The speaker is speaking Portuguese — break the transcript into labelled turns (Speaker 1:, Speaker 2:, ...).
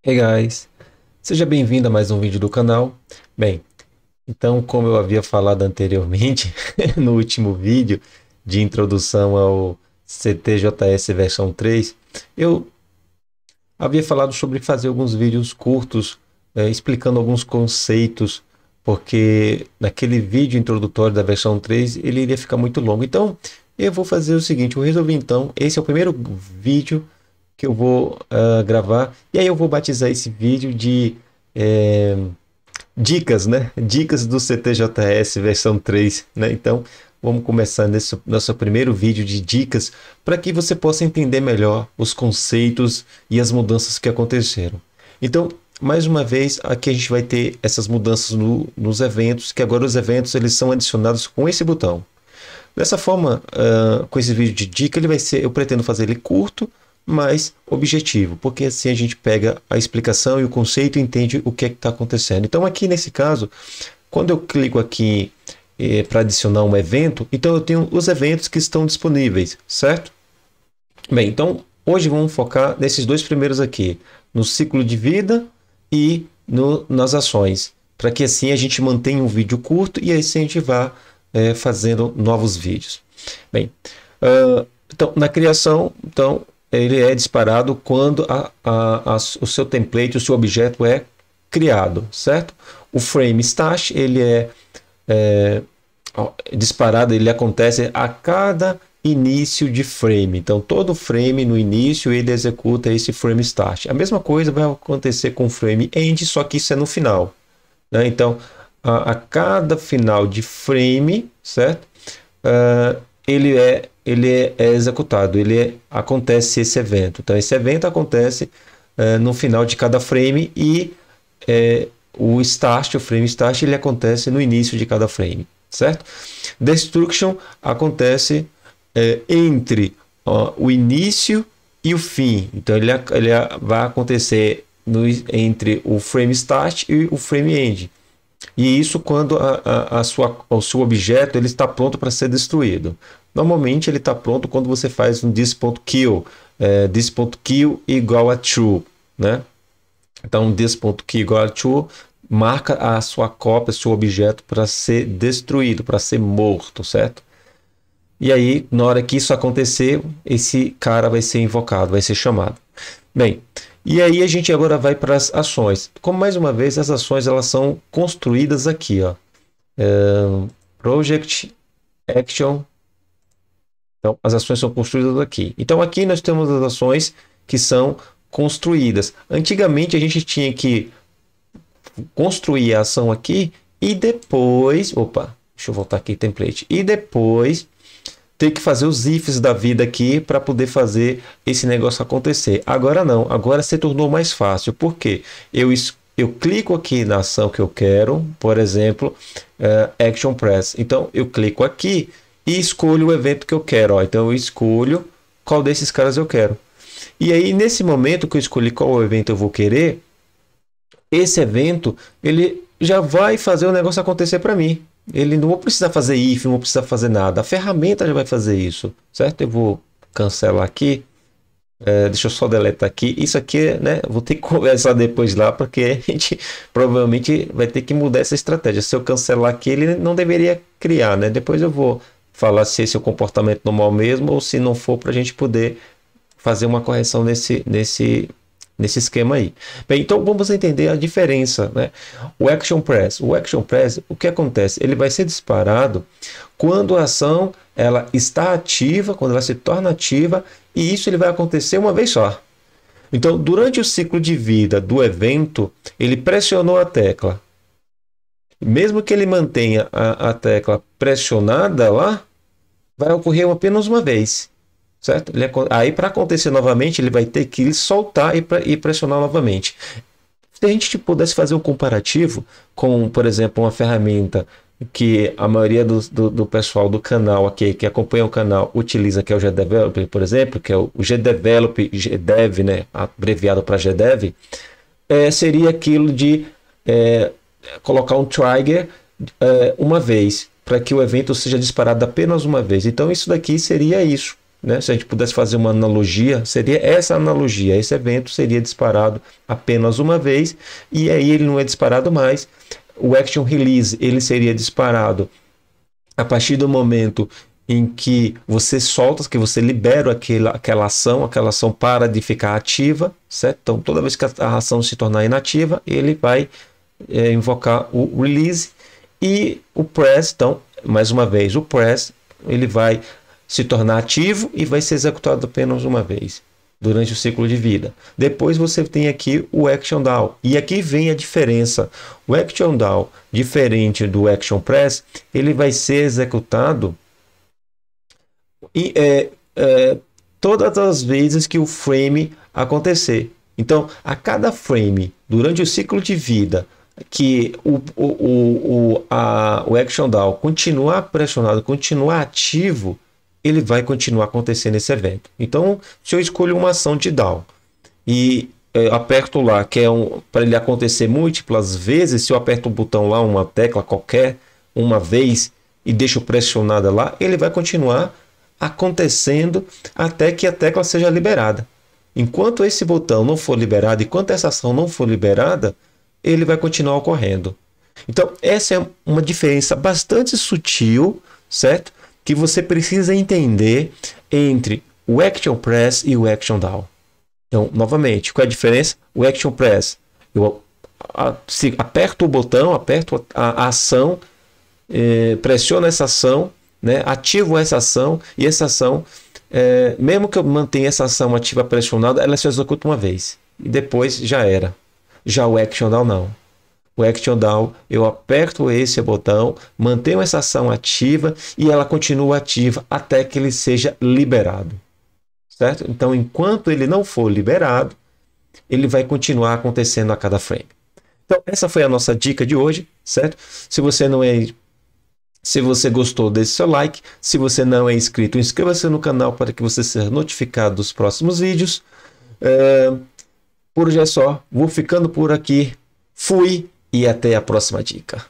Speaker 1: Hey guys, seja bem-vindo a mais um vídeo do canal. Bem, então como eu havia falado anteriormente no último vídeo de introdução ao CTJS versão 3, eu havia falado sobre fazer alguns vídeos curtos é, explicando alguns conceitos, porque naquele vídeo introdutório da versão 3 ele iria ficar muito longo. Então eu vou fazer o seguinte, eu resolvi então, esse é o primeiro vídeo que eu vou uh, gravar. E aí eu vou batizar esse vídeo de é, dicas, né? Dicas do CTJS versão 3, né? Então vamos começar nesse nosso primeiro vídeo de dicas para que você possa entender melhor os conceitos e as mudanças que aconteceram. Então, mais uma vez, aqui a gente vai ter essas mudanças no, nos eventos, que agora os eventos eles são adicionados com esse botão. Dessa forma, uh, com esse vídeo de dica, ele vai ser, eu pretendo fazer ele curto, mais objetivo, porque assim a gente pega a explicação e o conceito e entende o que é está acontecendo. Então, aqui nesse caso, quando eu clico aqui eh, para adicionar um evento, então eu tenho os eventos que estão disponíveis, certo? Bem, então hoje vamos focar nesses dois primeiros aqui, no ciclo de vida e no, nas ações, para que assim a gente mantenha um vídeo curto e assim a gente vá eh, fazendo novos vídeos. Bem, uh, então na criação, então ele é disparado quando a, a, a, o seu template, o seu objeto é criado, certo? O frame stash ele é, é disparado, ele acontece a cada início de frame. Então todo frame no início ele executa esse frame start. A mesma coisa vai acontecer com o frame end, só que isso é no final. Né? Então a, a, cada final de frame, certo? Uh, ele é, ele é, é, executado, ele é, acontece esse evento. Então, esse evento acontece é, no final de cada frame e é, o start, o frame start, ele acontece no início de cada frame, certo? Destruction acontece é, entre ó, o início e o fim. Então, ele, ele vai acontecer no, entre o frame start e o frame end. E isso quando a, a, a sua, o seu objeto ele está pronto para ser destruído. Normalmente ele está pronto quando você faz um this.kill. É, eh, this.kill igual a true. Né? Então this.kill igual a true marca a sua cópia, seu objeto para ser destruído, para ser morto, certo? E aí, na hora que isso acontecer, esse cara vai ser invocado, vai ser chamado. Bem, e aí a gente agora vai para as ações. Como mais uma vez as ações elas são construídas aqui, ó. É, project Action. Então as ações são construídas aqui. Então aqui nós temos as ações que são construídas. Antigamente a gente tinha que construir a ação aqui e depois, opa, deixa eu voltar aqui template. E depois ter que fazer os ifs da vida aqui para poder fazer esse negócio acontecer. Agora não, agora se tornou mais fácil, porque eu eu clico aqui na ação que eu quero, por exemplo, uh, Action Press. Então eu clico aqui e escolho o evento que eu quero. Ó. Então eu escolho qual desses caras eu quero. E aí nesse momento que eu escolhi qual evento eu vou querer, esse evento ele já vai fazer o negócio acontecer para mim. Ele não vou precisar fazer if, não vou precisar fazer nada. A ferramenta já vai fazer isso, certo? Eu vou cancelar aqui. É, deixa eu só deletar aqui. Isso aqui, né? Vou ter que conversar depois lá, porque a gente provavelmente vai ter que mudar essa estratégia. Se eu cancelar aqui, ele não deveria criar, né? Depois eu vou falar se esse é o comportamento normal mesmo ou se não for, para a gente poder fazer uma correção nesse, nesse nesse esquema aí. Bem, então vamos entender a diferença, né? O action press, o action press, o que acontece? Ele vai ser disparado quando a ação ela está ativa, quando ela se torna ativa, e isso ele vai acontecer uma vez só. Então, durante o ciclo de vida do evento, ele pressionou a tecla. Mesmo que ele mantenha a, a tecla pressionada lá, vai ocorrer apenas uma vez. Certo? Ele, é aí, para acontecer novamente, ele vai ter que soltar e, e pressionar novamente. Se a gente tipo, pudesse fazer um comparativo com, por exemplo, uma ferramenta que a maioria do, do, do, pessoal do canal aqui, que acompanha o canal, utiliza, que é o GDevelop, por exemplo, que é o GDevelop, GDev, né, abreviado para GDev, é, seria aquilo de é, colocar um trigger é, uma vez, para que o evento seja disparado apenas uma vez. Então, isso daqui seria isso. Né? Se a gente pudesse fazer uma analogia, seria essa analogia. Esse evento seria disparado apenas uma vez e aí ele não é disparado mais. O action release ele seria disparado a partir do momento em que você solta, que você libera aquela, aquela ação, aquela ação para de ficar ativa, certo? Então, toda vez que a ação se tornar inativa, ele vai é, invocar o release e o press, então, mais uma vez, o press, ele vai se tornar ativo e vai ser executado apenas uma vez durante o ciclo de vida. Depois você tem aqui o Action Down. E aqui vem a diferença. O Action Down, diferente do Action Press, ele vai ser executado e, é, é, todas as vezes que o frame acontecer. Então, a cada frame, durante o ciclo de vida, que o, o, o, a, o Action DAO continuar pressionado, continuar ativo, ele vai continuar acontecendo esse evento. Então, se eu escolho uma ação de DAO e é, aperto lá, que é um, para ele acontecer múltiplas vezes, se eu aperto um botão lá, uma tecla qualquer, uma vez e deixo pressionada lá, ele vai continuar acontecendo até que a tecla seja liberada. Enquanto esse botão não for liberado, enquanto essa ação não for liberada, ele vai continuar ocorrendo. Então, essa é uma diferença bastante sutil, certo? que você precisa entender entre o Action Press e o Action Down. Então, novamente, qual é a diferença? O Action Press, eu aperto o botão, aperto a, a ação, eh, pressiono essa ação, né, ativo essa ação e essa ação, eh, mesmo que eu mantenha essa ação ativa pressionada, ela se executa uma vez e depois já era. Já o Action Down não o Action Down, eu aperto esse botão, mantenho essa ação ativa e ela continua ativa até que ele seja liberado. Certo? Então, enquanto ele não for liberado, ele vai continuar acontecendo a cada frame. Então, essa foi a nossa dica de hoje, certo? Se você não é se você gostou, deixe seu like. Se você não é inscrito, inscreva-se no canal para que você seja notificado dos próximos vídeos. É... Por hoje é só. Vou ficando por aqui. Fui e até a próxima dica.